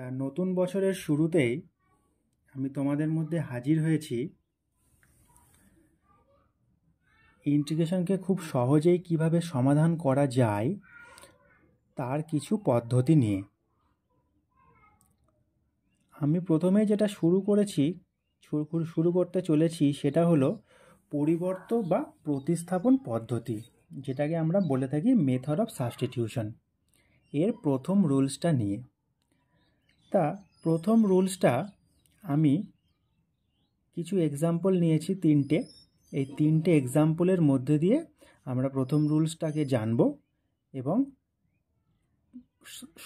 তা নতুন বছরের শুরুতেই আমি তোমাদের মধ্যে হাজির হয়েছি ইন্টিগ্রেশনকে খুব সহজেই কিভাবে সমাধান করা যায় তার কিছু পদ্ধতি নিয়ে আমি প্রথমে যেটা শুরু করেছি শুরু করতে চলেছি সেটা হলো পরিবর্ত বা প্রতিস্থাপন পদ্ধতি যেটাকে আমরা বলে থাকি মেথড অফ সাবস্টিটিউশন এর প্রথম রুলসটা নিয়ে তা প্রথম রুলসটা আমি কিছু এক্সাম্পল নিয়েছি তিনটে এই তিনটে এক্সাম্পলের মধ্যে দিয়ে আমরা প্রথম রুলসটাকে জানব এবং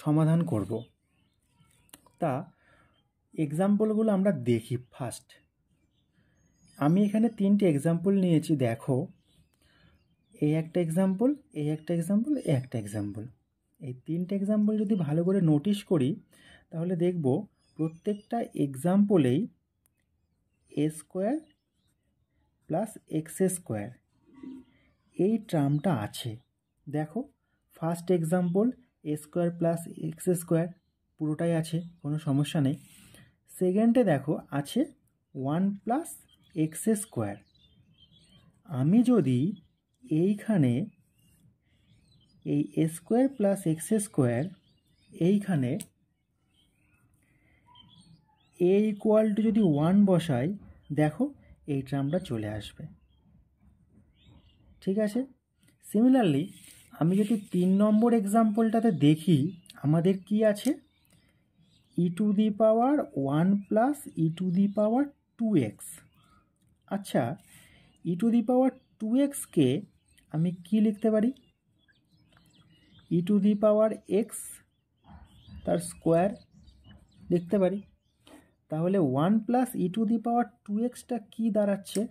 সমাধান করব তা এক্সাম্পলগুলো আমরা দেখি ফার্স্ট আমি এখানে তিনটে এক্সাম্পল নিয়েছি দেখো এই একটা এক্সাম্পল এই একটা এক্সাম্পল এই একটা এক্সাম্পল এই তিনটে এক্সাম্পল যদি ভালো করে নোটিশ করি তাহলে দেখব প্রত্যেকটা এক্সাম্পলেই a square plus x square এই টার্মটা আছে দেখো first example a square plus x square পুরোটাই আছে কোনো সমস্যা নেই সেকেন্ডে দেখো আছে ওয়ান প্লাস এক্স স্কোয়ার আমি যদি এইখানে এই স্কোয়ার প্লাস এক্স স্কোয়ার এইখানে এ ইকুয়াল টু যদি ওয়ান বসাই দেখো এই টার্মটা চলে আসবে ঠিক আছে সিমিলারলি আমি যদি তিন নম্বর এক্সাম্পলটাতে দেখি আমাদের কি আছে e to the power one plus e to the power two x আচ্ছা e to the power two এক্সকে আমি কি লিখতে পারি e to the power x তার স্কোয়ার লিখতে পারি তাহলে one plus e to the power two এক্সটা কী দাঁড়াচ্ছে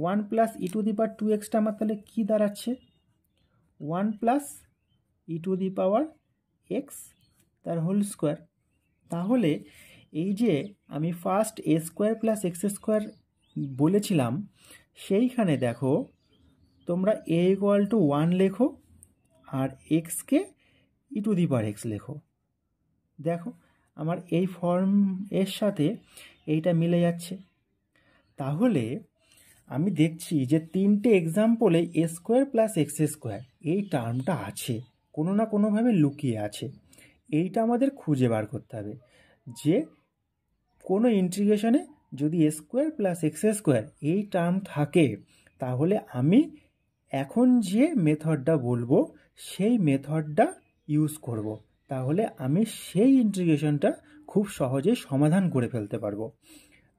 one plus e to the power two এক্সটা আমার তাহলে কী দাঁড়াচ্ছে one plus e to the power x তার হোল স্কোয়ার তাহলে এই যে আমি first a square plus x square বলেছিলাম সেইখানে দেখো তোমরা এ ইকুয়াল টু ওয়ান লেখো আর এক্সকে ই টু দি পাওয়ার এক্স লেখো দেখো আমার এই ফর্ম এর সাথে এইটা মিলে যাচ্ছে তাহলে আমি দেখছি যে তিনটে এক্সাম্পলে a square plus x square এই টার্মটা আছে কোনো না কোনোভাবে লুকিয়ে আছে এইটা আমাদের খুঁজে বার করতে হবে যে কোনো ইন্টিগ্রেশনে যদি a square plus x square এই টার্ম থাকে তাহলে আমি এখন যে মেথডটা বলবো সেই মেথডটা ইউজ করব তাহলে আমি সেই ইন্টিগ্রেশনটা খুব সহজে সমাধান করে ফেলতে পারবো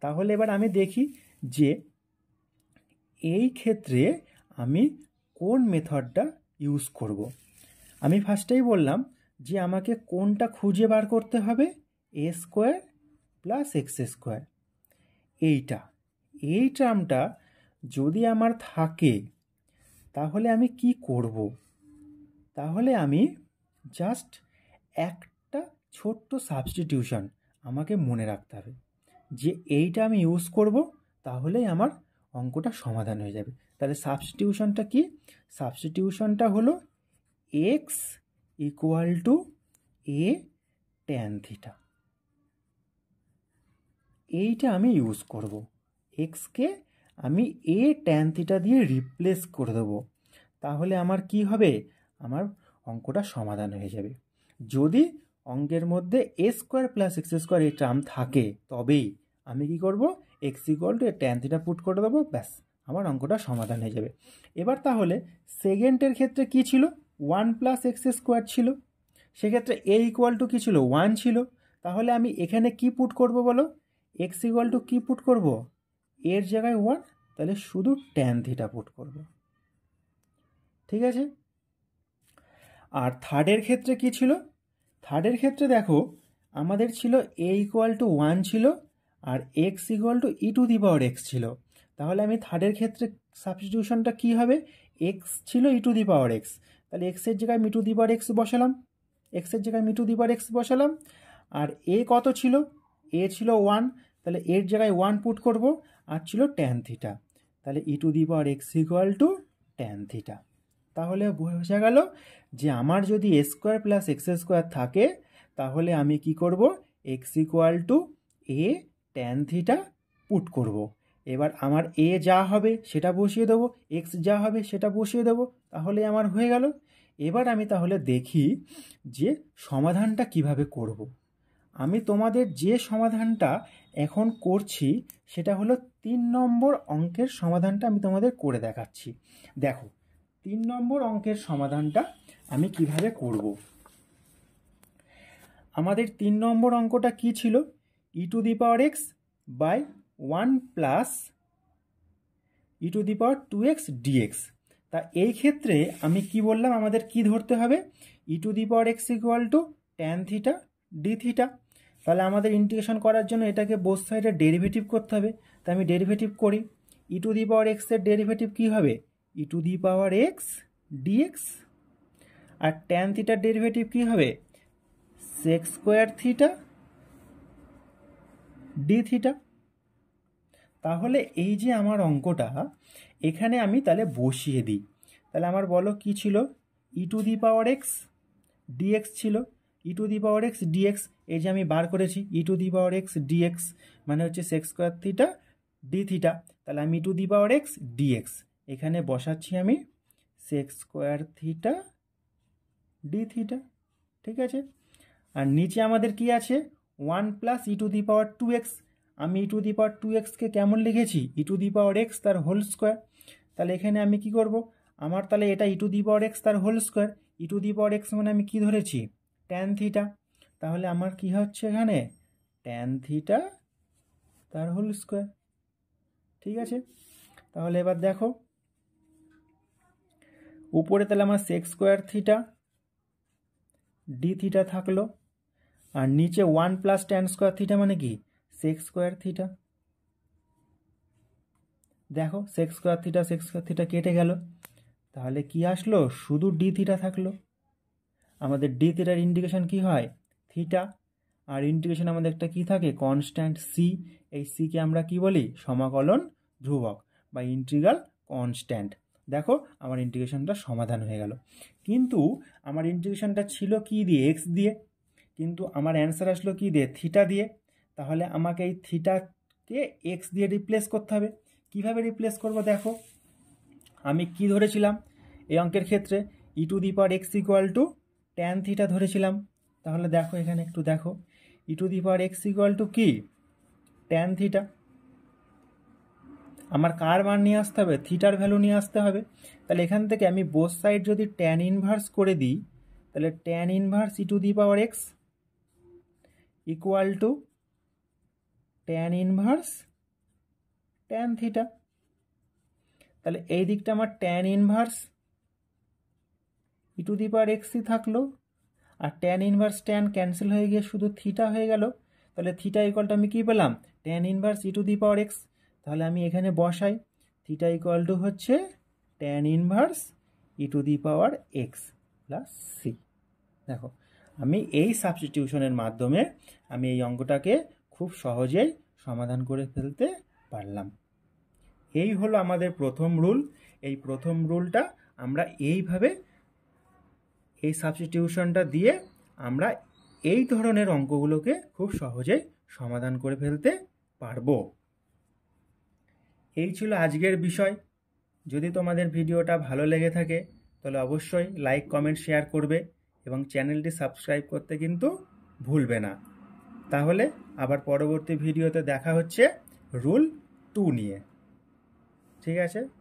তাহলে এবার আমি দেখি যে এই ক্ষেত্রে আমি কোন মেথডটা ইউজ করব। আমি ফার্স্টেই বললাম যে আমাকে কোনটা খুঁজে বার করতে হবে a square plus x square এইটা এই টার্মটা যদি আমার থাকে তাহলে আমি কি করব তাহলে আমি জাস্ট একটা ছোট্ট সাবস্টিটিউশন আমাকে মনে রাখতে হবে যে এইটা আমি ইউজ করব তাহলেই আমার অঙ্কটা সমাধান হয়ে যাবে তাহলে সাবস্টিটিউশনটা কি সাবস্টিটিউশনটা হলো x equal to a tan theta এইটা আমি ইউজ করব এক্সকে আমি এ ট্যান থিটা দিয়ে রিপ্লেস করে দেবো তাহলে আমার কি হবে আমার অঙ্কটা সমাধান হয়ে যাবে যদি অঙ্কের মধ্যে a square plus x square এই টার্ম থাকে তবেই আমি কি করব x equal to tan theta put করে দেবো ব্যাস আমার অঙ্কটা সমাধান হয়ে যাবে এবার তাহলে সেকেন্ডের ক্ষেত্রে কি ছিল ওয়ান প্লাস এক্স স্কোয়ার ছিল সেক্ষেত্রে এ ইকোয়াল টু কী ছিল ওয়ান ছিল তাহলে আমি এখানে কি পুট করব বলো এক্স ইকোয়াল টু কী পুট করব এর জায়গায় ওয়ান তাহলে শুধু ট্যান থিটা পুট করব ঠিক আছে আর থার্ডের ক্ষেত্রে কি ছিল থার্ডের ক্ষেত্রে দেখো আমাদের ছিল এ ইকুয়াল টু ওয়ান ছিল আর x equal to e to the power x ছিল তাহলে আমি থার্ডের ক্ষেত্রে সাবস্টিটিউশনটা কি হবে এক্স ছিল e to the power x তাহলে এক্সের জায়গায় মিটু দি পাওয়ার এক্স বসালাম এক্সের জায়গায় মিটু দি পাওয়ার এক্স বসালাম আর এ কত ছিল এ ছিল ওয়ান তাহলে এর জায়গায় ওয়ান পুট করব আর ছিল ট্যান থিটা তাহলে e to the power x equal to tan theta তাহলে বোঝা গেল যে আমার যদি a square plus x square থাকে তাহলে আমি কি করব x equal to a tan theta put করব। এবার আমার এ যা হবে সেটা বসিয়ে দেবো এক্স যা হবে সেটা বসিয়ে দেবো তাহলে আমার হয়ে গেল এবার আমি তাহলে দেখি যে সমাধানটা কিভাবে করব। আমি তোমাদের যে সমাধানটা এখন করছি সেটা হলো তিন নম্বর অঙ্কের সমাধানটা আমি তোমাদের করে দেখাচ্ছি দেখো তিন নম্বর অঙ্কের সমাধানটা আমি কিভাবে করব আমাদের তিন নম্বর অঙ্কটা কি ছিল e to the power x by one plus e to the power two x dx তা এই ক্ষেত্রে আমি কি বললাম আমাদের কি ধরতে হবে e to the power x equal to tan theta d theta তাহলে আমাদের ইন্টিগ্রেশন করার জন্য এটাকে বোথ সাইডে ডেরিভেটিভ করতে হবে তা আমি ডেরিভেটিভ করি ই টু দি পাওয়ার এক্সের ডেরিভেটিভ কী হবে e to the power x x আর ট্যান থিটার ডেরিভেটিভ কী হবে sec square theta d theta তাহলে এই যে আমার অঙ্কটা এখানে আমি তাহলে বসিয়ে দিই তাহলে আমার বলো কি ছিল e to the power x x ছিল e to the power x x এই যে আমি বার করেছি e to the power x x মানে হচ্ছে sec square theta d theta তাহলে আমি e to the power x dx এখানে বসাচ্ছি আমি sec square theta d theta ঠিক আছে আর নিচে আমাদের কি আছে one plus e to the power two x আমি e to the power two এক্সকে কেমন লিখেছি e to the power x তার হোল স্কোয়ার তাহলে এখানে আমি কি করব আমার তাহলে এটা e to the power x তার whole square e to the power x মানে আমি কি ধরেছি ট্যান থিটা তাহলে আমার কি হচ্ছে এখানে ট্যান থিটা তার হোল স্কোয়ার ঠিক আছে তাহলে এবার দেখো উপরে তাহলে আমার sec square theta d theta থাকলো আর নিচে one plus tan square theta মানে কি সেক্স স্কোয়ার থিটা দেখো sec square theta sec square theta কেটে গেল তাহলে কি আসলো শুধু ডি থিটা থাকলো আমাদের ডি থিটার ইন্ডিকেশন কি হয় থিটা আর ইন্টিগ্রেশন আমাদের একটা কি থাকে কনস্ট্যান্ট সি এই সিকে আমরা কি বলি সমাকলন ধ্রুবক বা ইন্টিগ্রাল কনস্ট্যান্ট দেখো আমার ইন্টিগ্রেশনটা সমাধান হয়ে গেল কিন্তু আমার ইন্টিগ্রেশনটা ছিল কি দিয়ে এক্স দিয়ে কিন্তু আমার অ্যান্সার আসলো কি দিয়ে থিটা দিয়ে তাহলে আমাকে এই থিটাকে এক্স দিয়ে রিপ্লেস করতে হবে কীভাবে রিপ্লেস করব দেখো আমি কি ধরেছিলাম এই অঙ্কের ক্ষেত্রে e to the power x equal to tan theta ধরেছিলাম তাহলে দেখো এখানে একটু দেখো e to the power x equal to কি ট্যান থিটা আমার কার মান নিয়ে আসতে হবে থিটার ভ্যালু নিয়ে আসতে হবে তাহলে এখান থেকে আমি বোস সাইড যদি ট্যান ইনভার্স করে দিই তাহলে tan inverse e to the power x equal to tan inverse tan theta তাহলে এই দিকটা আমার tan inverse e e to the power এক্সই থাকলো আর ট্যান ইনভার্স ট্যান ক্যান্সেল হয়ে গিয়ে শুধু থিটা হয়ে গেল তাহলে থিটা ইকুয়ালটা আমি কী পেলাম tan inverse e to the power x তাহলে আমি এখানে বসাই থিটা ইকুয়াল টু হচ্ছে tan inverse e to the power x plus c দেখো আমি এই সাবস্টিটিউশনের মাধ্যমে আমি এই অঙ্কটাকে খুব সহজেই সমাধান করে ফেলতে পারলাম এই হলো আমাদের প্রথম রুল এই প্রথম রুলটা আমরা এইভাবে এই সাবস্টিটিউশনটা দিয়ে আমরা এই ধরনের অঙ্কগুলোকে খুব সহজেই সমাধান করে ফেলতে পারবো এই ছিল আজকের বিষয় যদি তোমাদের ভিডিওটা ভালো লেগে থাকে তাহলে অবশ্যই লাইক কমেন্ট শেয়ার করবে এবং চ্যানেলটি সাবস্ক্রাইব করতে কিন্তু ভুলবে না তাহলে আবার পরবর্তী ভিডিওতে দেখা হচ্ছে রুল টু নিয়ে ঠিক আছে